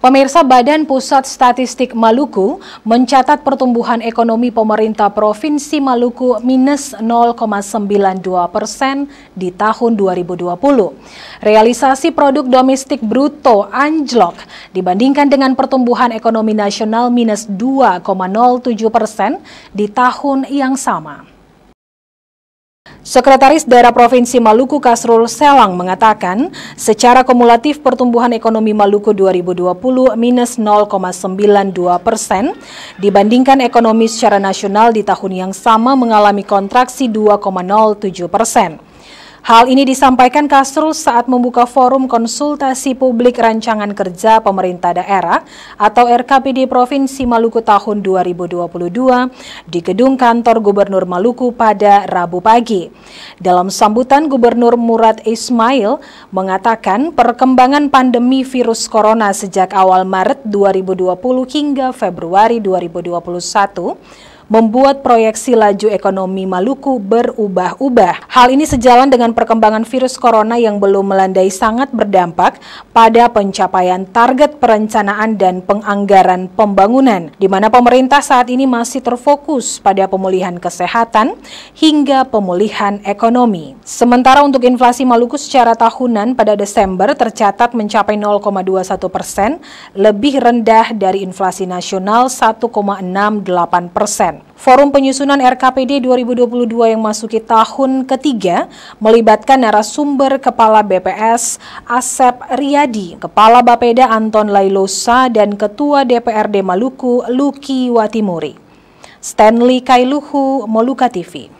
Pemirsa Badan Pusat Statistik Maluku mencatat pertumbuhan ekonomi pemerintah Provinsi Maluku minus 0,92 persen di tahun 2020. Realisasi produk domestik bruto anjlok dibandingkan dengan pertumbuhan ekonomi nasional minus 2,07 persen di tahun yang sama. Sekretaris Daerah Provinsi Maluku Kasrul Selang mengatakan, secara kumulatif pertumbuhan ekonomi Maluku 2020 minus 0,92 persen dibandingkan ekonomi secara nasional di tahun yang sama mengalami kontraksi 2,07 persen. Hal ini disampaikan Kasrul saat membuka forum konsultasi publik rancangan kerja pemerintah daerah atau RKPD Provinsi Maluku tahun 2022 di gedung kantor Gubernur Maluku pada Rabu pagi. Dalam sambutan Gubernur Murad Ismail mengatakan perkembangan pandemi virus corona sejak awal Maret 2020 hingga Februari 2021 membuat proyeksi laju ekonomi Maluku berubah-ubah. Hal ini sejalan dengan perkembangan virus corona yang belum melandai sangat berdampak pada pencapaian target perencanaan dan penganggaran pembangunan, di mana pemerintah saat ini masih terfokus pada pemulihan kesehatan hingga pemulihan ekonomi. Sementara untuk inflasi Maluku secara tahunan pada Desember tercatat mencapai 0,21 persen, lebih rendah dari inflasi nasional 1,68 persen. Forum penyusunan RKPD 2022 yang masuki tahun ketiga melibatkan narasumber Kepala BPS Asep Riyadi, Kepala Bapeda Anton Lailosa, dan Ketua DPRD Maluku Luki Watimuri. Stanley Kailuhu, Moluka TV.